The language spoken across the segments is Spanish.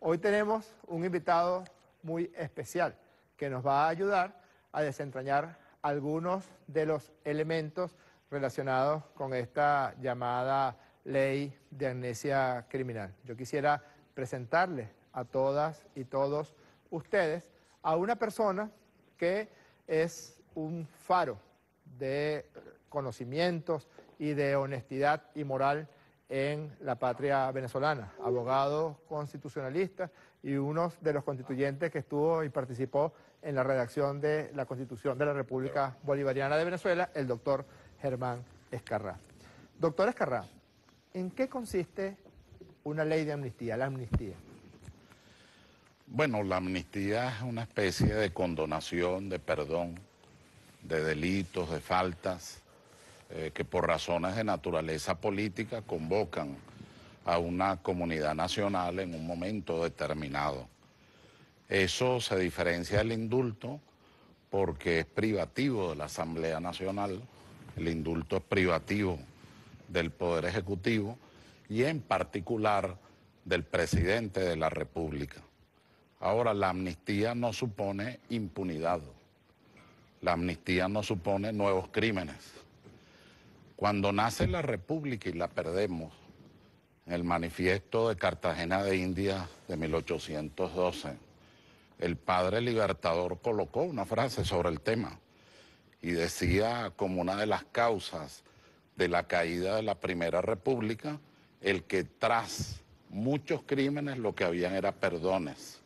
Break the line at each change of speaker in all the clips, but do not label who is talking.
Hoy tenemos un invitado muy especial que nos va a ayudar a desentrañar algunos de los elementos relacionados con esta llamada ley de amnesia criminal. Yo quisiera presentarle a todas y todos ustedes a una persona que es un faro de conocimientos y de honestidad y moral en la patria venezolana, abogado constitucionalista y uno de los constituyentes que estuvo y participó en la redacción de la Constitución de la República Bolivariana de Venezuela, el doctor Germán Escarrá. Doctor Escarrá, ¿en qué consiste una ley de amnistía, la amnistía?
Bueno, la amnistía es una especie de condonación, de perdón, de delitos, de faltas eh, que por razones de naturaleza política convocan a una comunidad nacional en un momento determinado. Eso se diferencia del indulto porque es privativo de la Asamblea Nacional, el indulto es privativo del Poder Ejecutivo y en particular del presidente de la República. Ahora, la amnistía no supone impunidad, la amnistía no supone nuevos crímenes cuando nace la República y la perdemos, en el manifiesto de Cartagena de India de 1812, el padre libertador colocó una frase sobre el tema y decía como una de las causas de la caída de la Primera República, el que tras muchos crímenes lo que habían era perdones.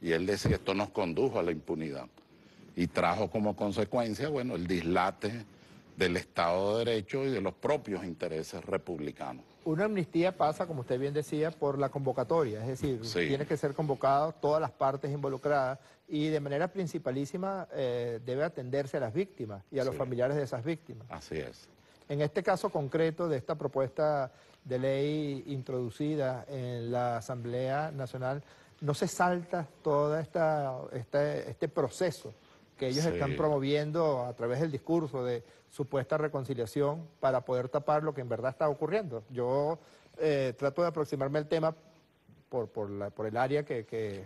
Y él decía, esto nos condujo a la impunidad y trajo como consecuencia, bueno, el dislate del Estado de Derecho y de los propios intereses republicanos.
Una amnistía pasa, como usted bien decía, por la convocatoria, es decir, tiene que ser convocado todas las partes involucradas y de manera principalísima eh, debe atenderse a las víctimas y a los familiares de esas víctimas. Así es. En este caso concreto de esta propuesta de ley introducida en la Asamblea Nacional, ¿no se salta todo esta, este proceso? que ellos están promoviendo a través del discurso de supuesta reconciliación para poder tapar lo que en verdad está ocurriendo. Yo eh, trato de aproximarme al tema por, por, la, por el área que, que,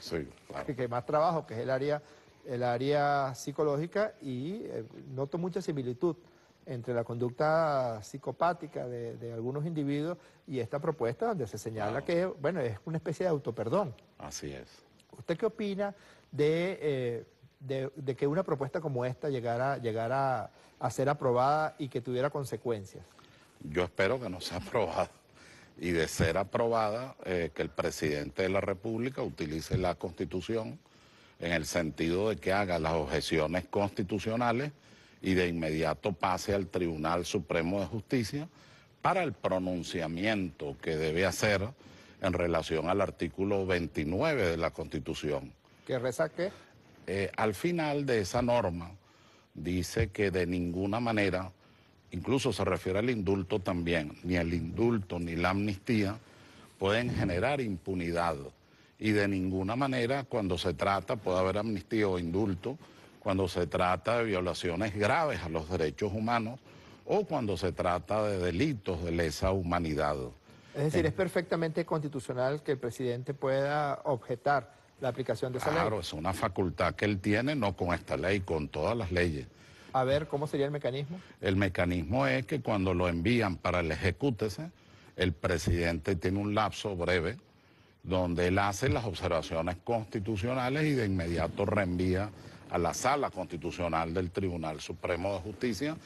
más trabajo, que es el área, el área psicológica, y eh, noto mucha similitud entre la conducta psicopática de, algunos individuos y esta propuesta donde se señala que, bueno, es una especie de autoperdón. Así es. ¿Usted qué opina de eh, de, que una propuesta como esta llegara, a ser aprobada y que tuviera consecuencias?
Yo espero que no sea aprobada y de ser aprobada eh, que el presidente de la República utilice la Constitución en el sentido de que haga las objeciones constitucionales y de inmediato pase al Tribunal Supremo de Justicia para el pronunciamiento que debe hacer en relación al artículo 29 de la Constitución. ¿Que reza qué? Eh, al final de esa norma dice que de ninguna manera, incluso se refiere al indulto también, ni el indulto ni la amnistía pueden generar impunidad. Y de ninguna manera cuando se trata, puede haber amnistía o indulto, cuando se trata de violaciones graves a los derechos humanos o cuando se trata de delitos de lesa humanidad.
Es decir, es perfectamente constitucional que el presidente pueda objetar la aplicación de esa ley. Claro, es
una facultad que él tiene, no con esta ley, con todas las leyes. A ver, ¿cómo sería el mecanismo? El mecanismo es que cuando lo envían para el ejecútese, el presidente tiene un lapso breve donde él hace las observaciones constitucionales y de inmediato reenvía a la sala constitucional del Tribunal Supremo de Justicia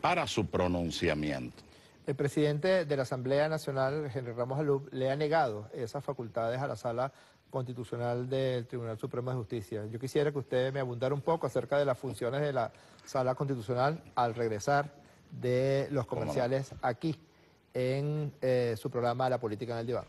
para su pronunciamiento.
El presidente de la Asamblea Nacional, Henry Ramos Alub, le ha negado esas facultades a la sala constitucional del Tribunal Supremo de Justicia. Yo quisiera que usted me abundara un poco acerca de las funciones de la sala constitucional al regresar de los comerciales aquí en eh, su programa La Política en el Diván.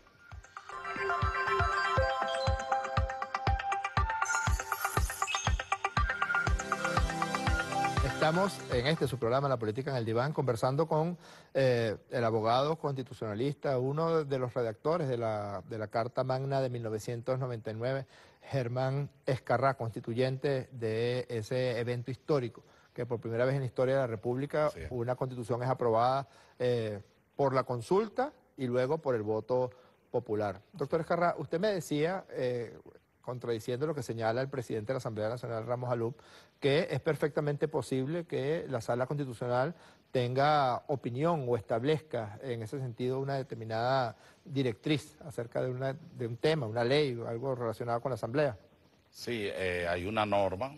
Estamos en este su programa, La Política en el Diván, conversando con eh, el abogado constitucionalista, uno de los redactores de la, Carta Magna de 1999, Germán Escarrá, constituyente de ese evento histórico, que por primera vez en la historia de la República una constitución es aprobada eh, por la consulta y luego por el voto popular. Doctor Escarrá, usted me decía... Eh, contradiciendo lo que señala el presidente de la Asamblea Nacional, Ramos Alup, que es perfectamente posible que la sala constitucional tenga opinión o establezca en ese sentido una determinada directriz acerca de, un tema, una ley algo relacionado con la Asamblea.
Sí, eh, hay una norma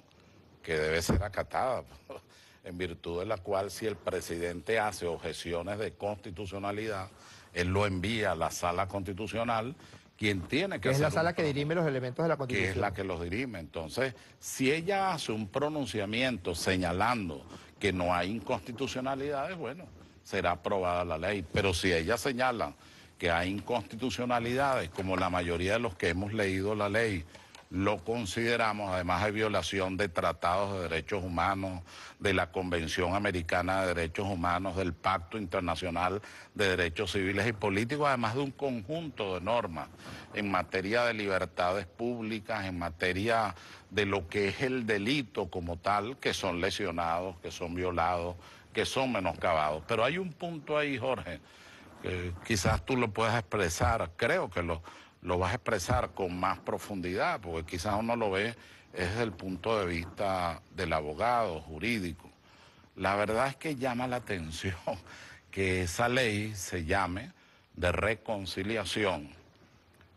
que debe ser acatada, en virtud de la cual si el presidente hace objeciones de constitucionalidad, él lo envía a la sala constitucional quien tiene que, Es la sala que dirime los elementos de la Constitución. es la que los dirime. Entonces, si ella hace un pronunciamiento señalando que no hay inconstitucionalidades, bueno, será aprobada la ley. Pero si ella señala que hay inconstitucionalidades, como la mayoría de los que hemos leído la ley, lo consideramos, además de violación de tratados de derechos humanos, de la Convención Americana de Derechos Humanos, del Pacto Internacional de Derechos Civiles y Políticos, además de un conjunto de normas en materia de libertades públicas, en materia de lo que es el delito como tal, que son lesionados, que son violados, que son menoscabados. Pero hay un punto ahí, Jorge, que quizás tú lo puedas expresar, creo que lo lo vas a expresar con más profundidad, porque quizás uno lo ve desde el punto de vista del abogado jurídico. La verdad es que llama la atención que esa ley se llame de reconciliación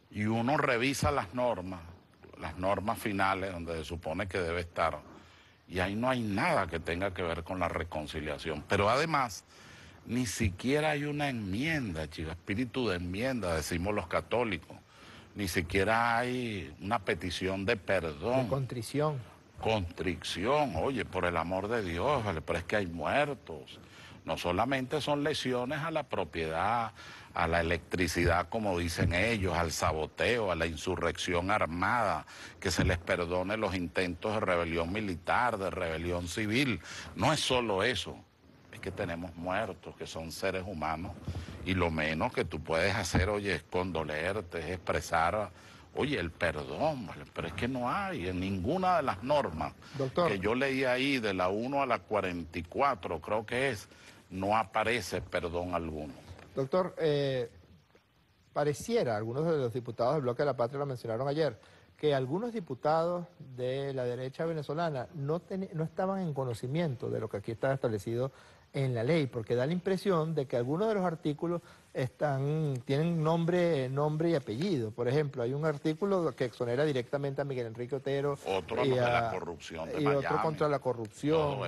y uno revisa las normas, las normas finales donde se supone que debe estar y ahí no hay nada que tenga que ver con la reconciliación. Pero además, ni siquiera hay una enmienda, chica, espíritu de enmienda, decimos los católicos ni siquiera hay una petición de perdón. De contrición. Contrición, oye, por el amor de Dios, pero es que hay muertos. No solamente son lesiones a la propiedad, a la electricidad, como dicen ellos, al saboteo, a la insurrección armada, que se les perdone los intentos de rebelión militar, de rebelión civil. No es solo eso, es que tenemos muertos, que son seres humanos y lo menos que tú puedes hacer, oye, es condolerte, es expresar, oye, el perdón, pero es que no hay en ninguna de las normas que yo leí ahí, de la 1 a la 44, creo que es, no aparece perdón alguno.
Doctor, eh, pareciera, algunos de los diputados del Bloque de la Patria lo mencionaron ayer, que algunos diputados de la derecha venezolana no, no estaban en conocimiento de lo que aquí está establecido en la ley, porque da la impresión de que algunos de los artículos están, tienen nombre, nombre y apellido. Por ejemplo, hay un artículo que exonera directamente a Miguel Enrique Otero. Otro contra la corrupción de Y otro contra la corrupción.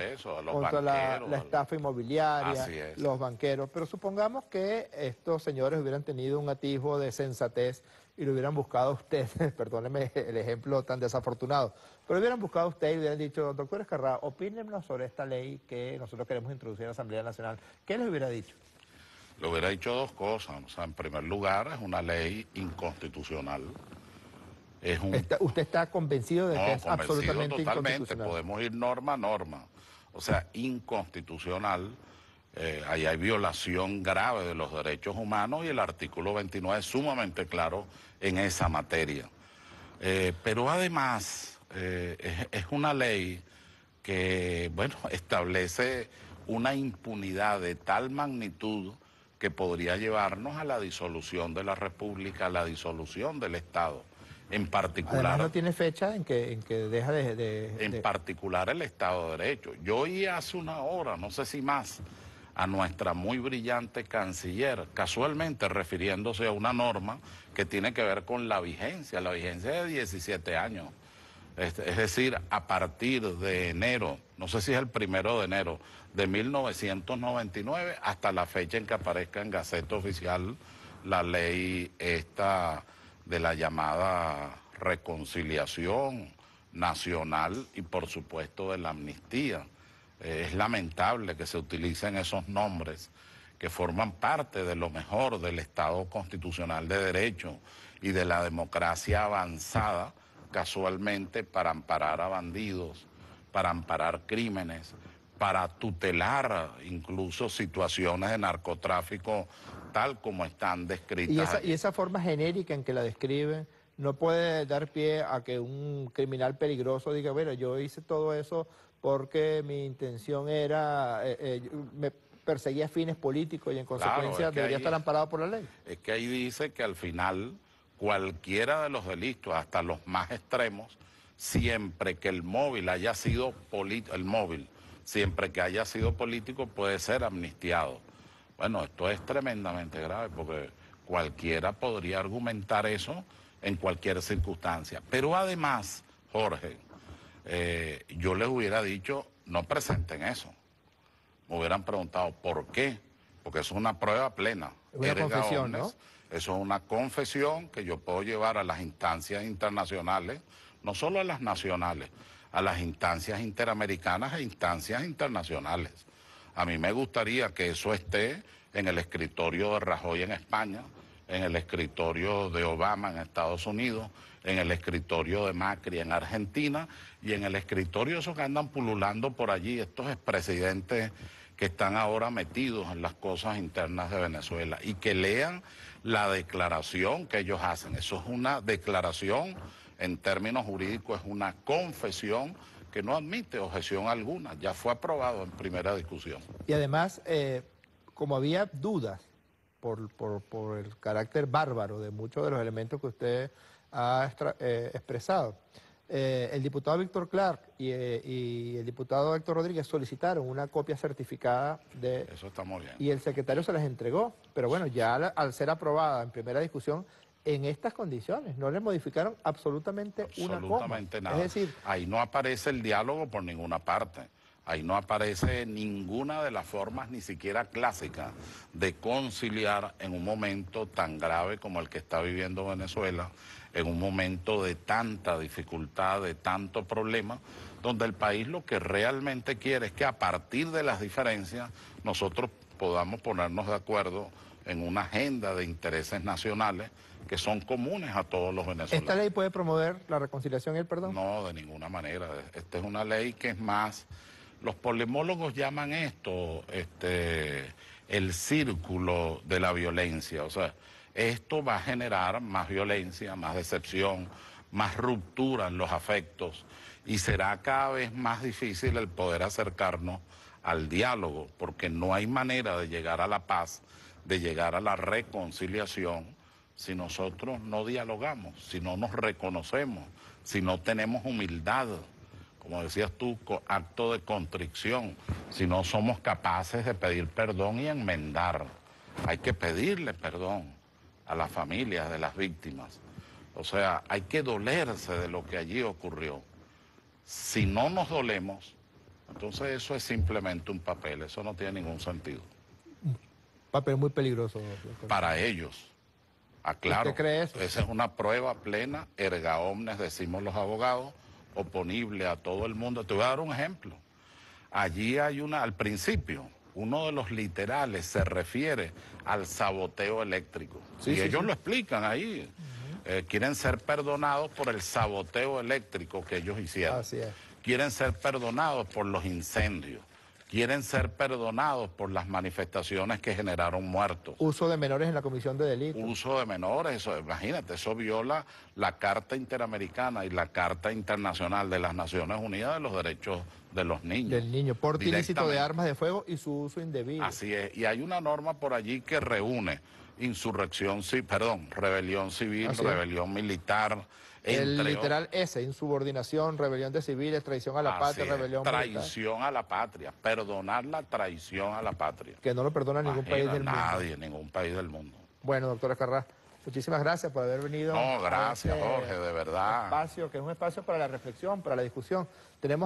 contra la, la,
estafa inmobiliaria, los banqueros. Pero supongamos que estos señores hubieran tenido un atisbo de sensatez y lo hubieran buscado ustedes, usted, perdóneme el ejemplo tan desafortunado, pero lo hubieran buscado usted y hubieran dicho, doctor Escarra, opínenos sobre esta ley que nosotros queremos introducir en la Asamblea Nacional. ¿Qué les hubiera dicho?
Le hubiera dicho dos cosas. en primer lugar, es una ley inconstitucional. Es
¿Usted está convencido de que es absolutamente totalmente. Inconstitucional. Podemos
ir norma a norma. O sea, inconstitucional eh, ahí hay violación grave de los derechos humanos y el artículo 29 es sumamente claro en esa materia. Eh, pero además eh, es, una ley que, bueno, establece una impunidad de tal magnitud que podría llevarnos a la disolución de la República, a la disolución del Estado. En particular. no
tiene fecha en que, deja de, En
particular el Estado de Derecho. Yo oí hace una hora, no sé si más, a nuestra muy brillante canciller, casualmente refiriéndose a una norma que tiene que ver con la vigencia, la vigencia de 17 años. Este, es, decir, a partir de enero, no sé si es el primero de enero de 1999 hasta la fecha en que aparezca en Gaceta Oficial la ley esta de la llamada reconciliación nacional y por supuesto de la amnistía es lamentable que se utilicen esos nombres que forman parte de lo mejor del Estado constitucional de derecho y de la democracia avanzada, casualmente para amparar a bandidos, para amparar crímenes, para tutelar incluso situaciones de narcotráfico tal como están descritas. ¿Y esa, y
esa forma genérica en que la describe no puede dar pie a que un criminal peligroso diga, bueno, yo hice todo eso porque mi intención era, eh, eh, me perseguía fines políticos y en consecuencia debería estar amparado por la ley.
Es que ahí dice que al final cualquiera de los delitos, hasta los más extremos, siempre que el móvil haya sido político, el móvil, siempre que haya sido político puede ser amnistiado. Bueno, esto es tremendamente grave porque cualquiera podría argumentar eso en cualquier circunstancia. Pero además, Jorge, eh, yo les hubiera dicho, no presenten eso. Me hubieran preguntado, ¿por qué? Porque es una prueba plena.
Eso
es una confesión que yo puedo llevar a las instancias internacionales, no solo a las nacionales, a las instancias interamericanas e instancias internacionales. A mí me gustaría que eso esté en el escritorio de Rajoy en España, en el escritorio de Obama en Estados Unidos, en el escritorio de Macri en Argentina y en el escritorio esos que andan pululando por allí, estos expresidentes que están ahora metidos en las cosas internas de Venezuela y que lean la declaración que ellos hacen. Eso es una declaración, en términos jurídicos, es una confesión que no admite objeción alguna. Ya fue aprobado en primera discusión.
Y además, eh, como había dudas por, el carácter bárbaro de muchos de los elementos que usted ha eh, expresado. Eh, el diputado Víctor Clark eh, y, el diputado Héctor Rodríguez solicitaron una copia certificada
de... Eso está bien.
Y el secretario se las entregó, pero bueno, ya al, ser aprobada en primera discusión, en estas condiciones. No le modificaron absolutamente, absolutamente una coma. nada.
Es decir, ahí no aparece el diálogo por ninguna parte. Ahí no aparece ninguna de las formas, ni siquiera clásicas, de conciliar en un momento tan grave como el que está viviendo Venezuela, en un momento de tanta dificultad, de tanto problema, donde el país lo que realmente quiere es que a partir de las diferencias nosotros podamos ponernos de acuerdo en una agenda de intereses nacionales que son comunes a todos los venezolanos. ¿Esta ley puede promover la reconciliación y el perdón? No, de ninguna manera. Esta es una ley que es más los polemólogos llaman esto este, el círculo de la violencia. O sea, esto va a generar más violencia, más decepción, más ruptura en los afectos y será cada vez más difícil el poder acercarnos al diálogo, porque no hay manera de llegar a la paz, de llegar a la reconciliación, si nosotros no dialogamos, si no nos reconocemos, si no tenemos humildad como decías tú, acto de constricción. si no somos capaces de pedir perdón y enmendar. Hay que pedirle perdón a las familias de las víctimas. O sea, hay que dolerse de lo que allí ocurrió. Si no nos dolemos, entonces eso es simplemente un papel, eso no tiene ningún sentido.
Un papel muy peligroso. Para
ellos. Aclaro. ¿Qué cree eso? Esa es una prueba plena, erga omnes, decimos los abogados oponible a todo el mundo. Te voy a dar un ejemplo. Allí hay una, al principio, uno de los literales se refiere al saboteo eléctrico. Sí, y ellos lo explican ahí. Eh, quieren ser perdonados por el saboteo eléctrico que ellos hicieron. Así es. Quieren ser perdonados por los incendios quieren ser perdonados por las manifestaciones que generaron muertos. Uso de menores en la comisión de delitos. Uso de menores, eso, imagínate, eso viola la Carta Interamericana y la Carta Internacional de las Naciones Unidas de los Derechos de los niños. Del
niño, por ilícito de armas de fuego y su uso indebido. Así
es, y hay una norma por allí que reúne insurrección, sí, perdón, rebelión civil, rebelión militar. El literal
ese, insubordinación, rebelión de civiles, traición a la patria, rebelión rebelión Traición
a la patria, perdonar la traición a la patria. Que
no lo perdona ningún país del mundo. Nadie,
ningún país del mundo.
Bueno, doctora Carras muchísimas gracias por haber venido. No, gracias, este Jorge, de verdad. Espacio, que es un espacio para la reflexión, para la discusión. Tenemos